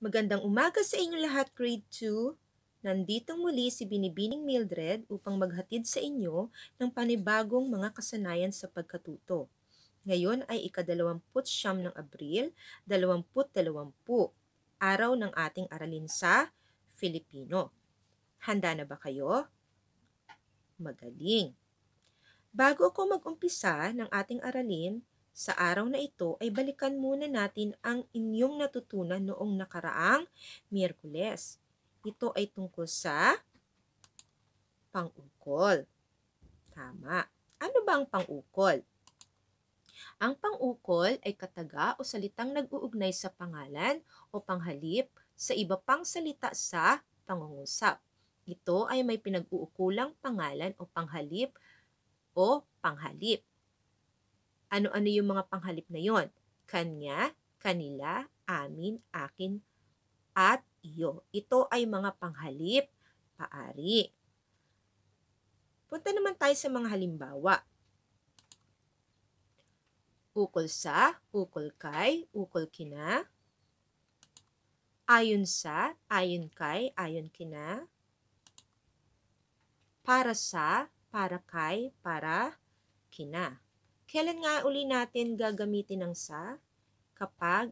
Magandang umaga sa inyo lahat, Grade 2. Nandito muli si Binibining Mildred upang maghatid sa inyo ng panibagong mga kasanayan sa pagkatuto. Ngayon ay ikadalawamput siyam ng Abril, dalawamput dalawampu, araw ng ating aralin sa Filipino. Handa na ba kayo? Magaling! Bago ako mag-umpisa ng ating aralin, sa araw na ito ay balikan muna natin ang inyong natutunan noong nakaraang Miyerkules. Ito ay tungkol sa pangukol. Tama. Ano ba ang pangukol? Ang pangukol ay kataga o salitang nag-uugnay sa pangalan o panghalip sa iba pang salita sa pangungusap. Ito ay may pinag-uukulang pangalan o panghalip o panghalip ano-ano yung mga panghalip na yon. Kanya, kanila, amin, akin, at iyo. Ito ay mga panghalip, paari. Punta naman tayo sa mga halimbawa. Ukol sa, ukol kay, ukol kina. Ayon sa, ayon kay, ayon kina. Para sa, para kay, para kina. Kailan nga uli natin gagamitin ang sa? Kapag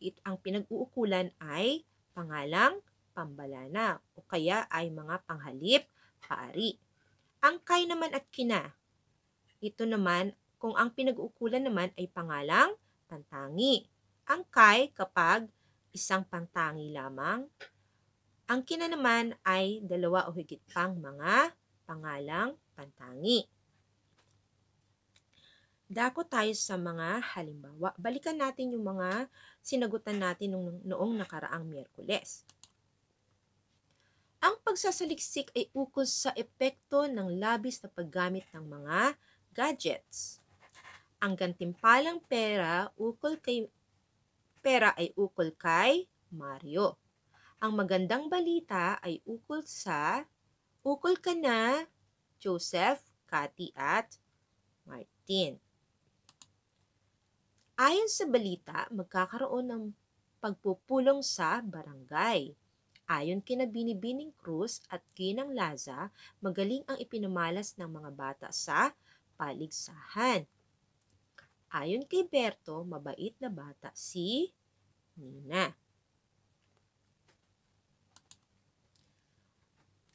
it, ang pinag-uukulan ay pangalang pambalana o kaya ay mga panghalip, paari. Ang kay naman at kina. Ito naman kung ang pinag-uukulan naman ay pangalang pantangi. Ang kay kapag isang pantangi lamang. Ang kina naman ay dalawa o higit pang mga pangalang pantangi dako tayo sa mga halimbawa. Balikan natin yung mga sinagutan natin noong, noong nakaraang Miyerkules. Ang pagsasaliksik ay ukos sa epekto ng labis na paggamit ng mga gadgets. Ang gantimpalang pera ukol kay pera ay ukol kay Mario. Ang magandang balita ay ukol sa ukol ka na Joseph, Cathy at Martin. Ayon sa balita, magkakaroon ng pagpupulong sa barangay. Ayon kina Binibining Cruz at Kinang Laza, magaling ang ipinamalas ng mga bata sa paligsahan. Ayon kay Berto, mabait na bata si Nina.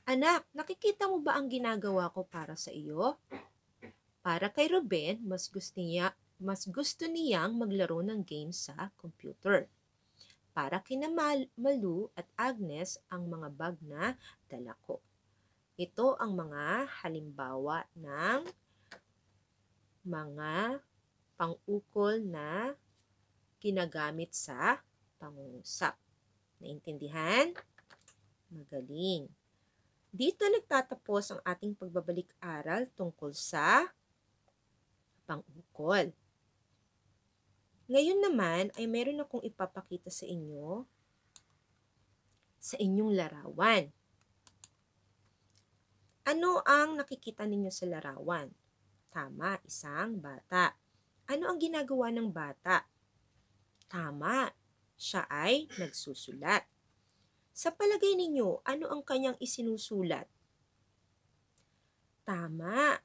Anak, nakikita mo ba ang ginagawa ko para sa iyo? Para kay Ruben, mas gusto niya mas gusto niyang maglaro ng game sa computer. Para kina Malu at Agnes ang mga bag na dala ko. Ito ang mga halimbawa ng mga pangukol na kinagamit sa pangungusap. Naintindihan? Magaling. Dito nagtatapos ang ating pagbabalik-aral tungkol sa pangukol. Ngayon naman ay meron akong ipapakita sa inyo sa inyong larawan. Ano ang nakikita ninyo sa larawan? Tama, isang bata. Ano ang ginagawa ng bata? Tama, siya ay nagsusulat. Sa palagay ninyo, ano ang kanyang isinusulat? Tama,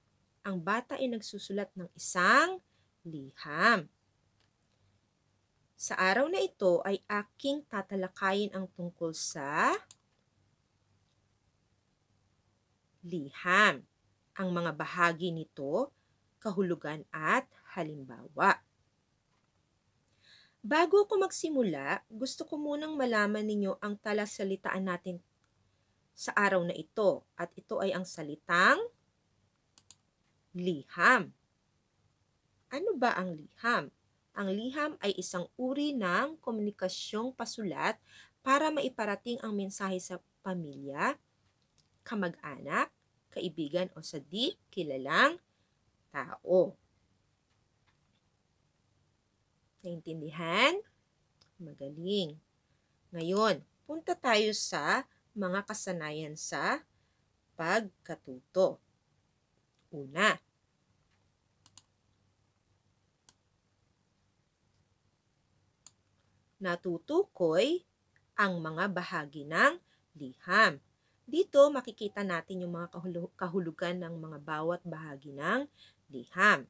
ang bata ay nagsusulat ng isang liham. Sa araw na ito ay aking tatalakayin ang tungkol sa liham, ang mga bahagi nito, kahulugan at halimbawa. Bago ko magsimula, gusto ko munang malaman ninyo ang talasalitaan natin sa araw na ito at ito ay ang salitang liham. Ano ba ang liham? Ang liham ay isang uri ng komunikasyong pasulat para maiparating ang mensahe sa pamilya, kamag-anak, kaibigan o sa di kilalang tao. Naintindihan? Magaling. Ngayon, punta tayo sa mga kasanayan sa pagkatuto. Una, natutukoy ang mga bahagi ng liham. Dito makikita natin yung mga kahulugan ng mga bawat bahagi ng liham.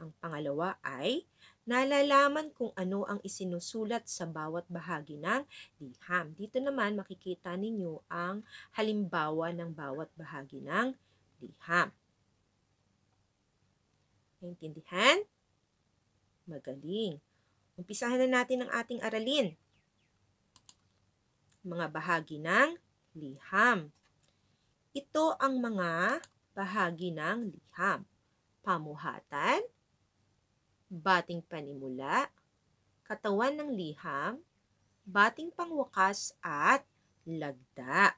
Ang pangalawa ay nalalaman kung ano ang isinusulat sa bawat bahagi ng liham. Dito naman makikita ninyo ang halimbawa ng bawat bahagi ng liham. Naintindihan? Magaling. Umpisahan na natin ang ating aralin. Mga bahagi ng liham. Ito ang mga bahagi ng liham. Pamuhatan, bating panimula, katawan ng liham, bating pangwakas at lagda.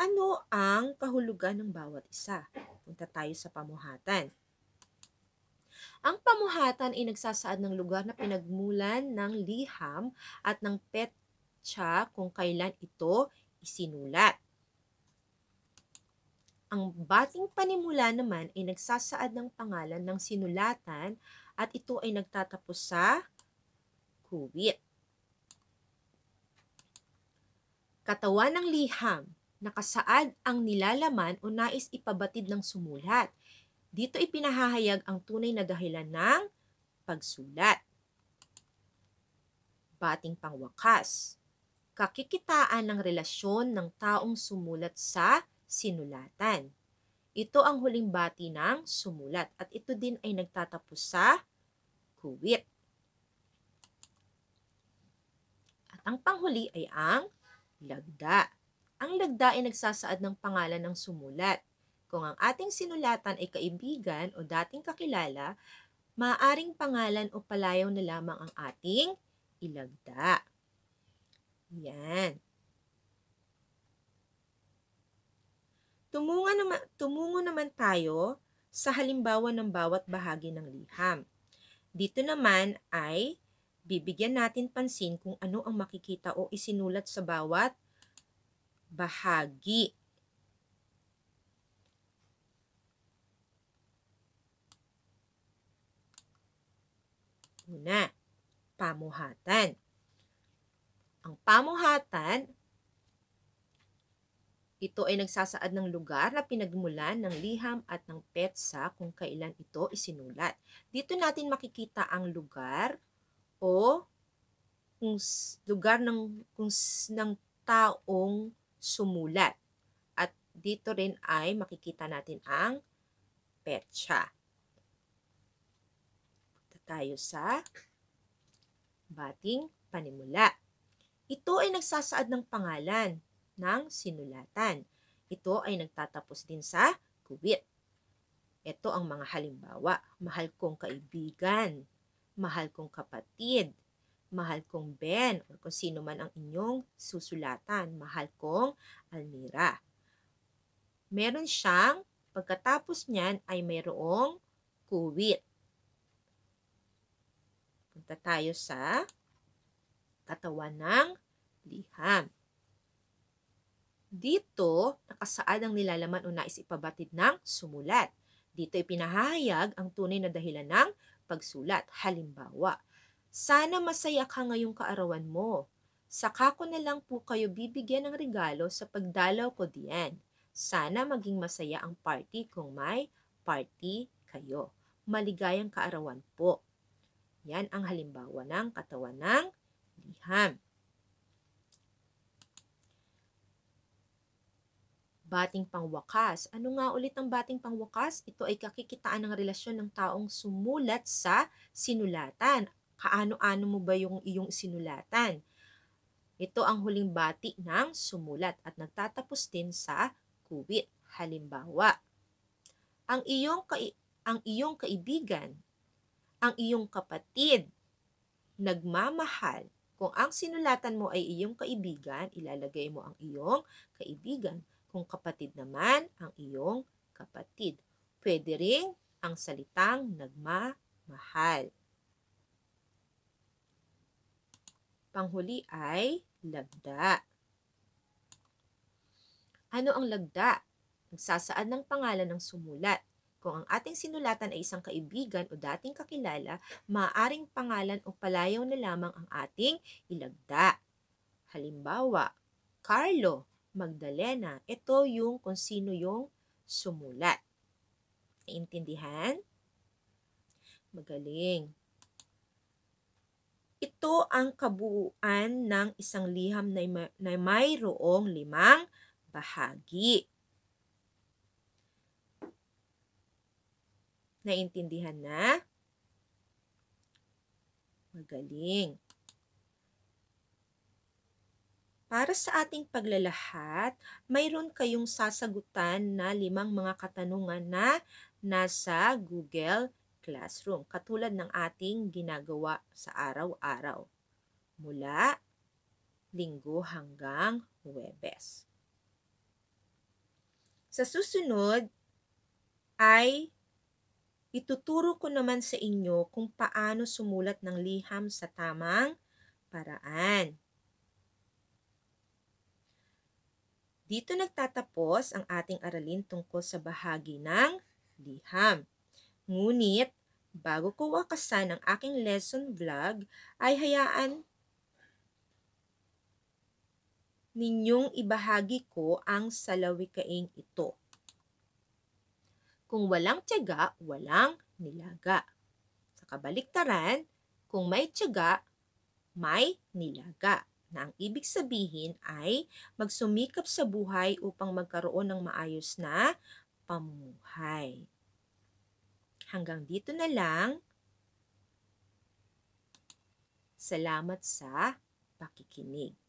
Ano ang kahulugan ng bawat isa? Punta tayo sa pamuhatan. Ang pamuhatan ay nagsasaad ng lugar na pinagmulan ng liham at ng petsa kung kailan ito isinulat. Ang bating panimula naman ay nagsasaad ng pangalan ng sinulatan at ito ay nagtatapos sa kuwit. Katawan ng liham nakasaad ang nilalaman o nais ipabatid ng sumulat. Dito ipinahahayag ang tunay na dahilan ng pagsulat. Bating pangwakas. Kakikitaan ng relasyon ng taong sumulat sa sinulatan. Ito ang huling bati ng sumulat at ito din ay nagtatapos sa kuwit. At ang panghuli ay ang lagda ang lagda ay nagsasaad ng pangalan ng sumulat. Kung ang ating sinulatan ay kaibigan o dating kakilala, maaring pangalan o palayaw na lamang ang ating ilagda. Yan. Tumungo naman, tumungo naman tayo sa halimbawa ng bawat bahagi ng liham. Dito naman ay bibigyan natin pansin kung ano ang makikita o isinulat sa bawat bahagi. Una, pamuhatan. Ang pamuhatan, ito ay nagsasaad ng lugar na pinagmulan ng liham at ng petsa kung kailan ito isinulat. Dito natin makikita ang lugar o kung lugar ng kung ng taong sumulat. At dito rin ay makikita natin ang petsa. Punta tayo sa bating panimula. Ito ay nagsasaad ng pangalan ng sinulatan. Ito ay nagtatapos din sa kuwit. Ito ang mga halimbawa. Mahal kong kaibigan, mahal kong kapatid, Mahal kong Ben o kung sino man ang inyong susulatan. Mahal kong Almira. Meron siyang, pagkatapos niyan ay mayroong kuwit. Punta tayo sa katawan ng liham. Dito, nakasaad ang nilalaman o nais ipabatid ng sumulat. Dito ipinahayag ang tunay na dahilan ng pagsulat. Halimbawa, sana masaya ka ngayong kaarawan mo. Saka ko na lang po kayo bibigyan ng regalo sa pagdalaw ko diyan. Sana maging masaya ang party kung may party kayo. Maligayang kaarawan po. Yan ang halimbawa ng katawan ng liham. Bating pangwakas. Ano nga ulit ang bating pangwakas? Ito ay kakikitaan ng relasyon ng taong sumulat sa sinulatan Kaano-ano mo ba yung iyong sinulatan? Ito ang huling bati ng sumulat at nagtatapos din sa kuwit. Halimbawa, ang iyong kai- ang iyong kaibigan, ang iyong kapatid, nagmamahal. Kung ang sinulatan mo ay iyong kaibigan, ilalagay mo ang iyong kaibigan. Kung kapatid naman, ang iyong kapatid. Pwede ring ang salitang nagmamahal. Panghuli ay lagda. Ano ang lagda? Nagsasaad ng pangalan ng sumulat. Kung ang ating sinulatan ay isang kaibigan o dating kakilala, maaaring pangalan o palayaw na lamang ang ating ilagda. Halimbawa, Carlo, Magdalena, ito yung kung sino yung sumulat. Naintindihan? Magaling. Ito ang kabuuan ng isang liham na, na mayroong limang bahagi. Naintindihan na? Magaling. Para sa ating paglalahat, mayroon kayong sasagutan na limang mga katanungan na nasa Google classroom katulad ng ating ginagawa sa araw-araw mula linggo hanggang Huwebes. Sa susunod ay ituturo ko naman sa inyo kung paano sumulat ng liham sa tamang paraan. Dito nagtatapos ang ating aralin tungkol sa bahagi ng liham. Ngunit, bago ko wakasan ang aking lesson vlog, ay hayaan ninyong ibahagi ko ang salawikaing ito. Kung walang tiyaga, walang nilaga. Sa kabaliktaran, kung may tiyaga, may nilaga na ang ibig sabihin ay magsumikap sa buhay upang magkaroon ng maayos na pamuhay. Hanggang dito na lang. Salamat sa pakikinig.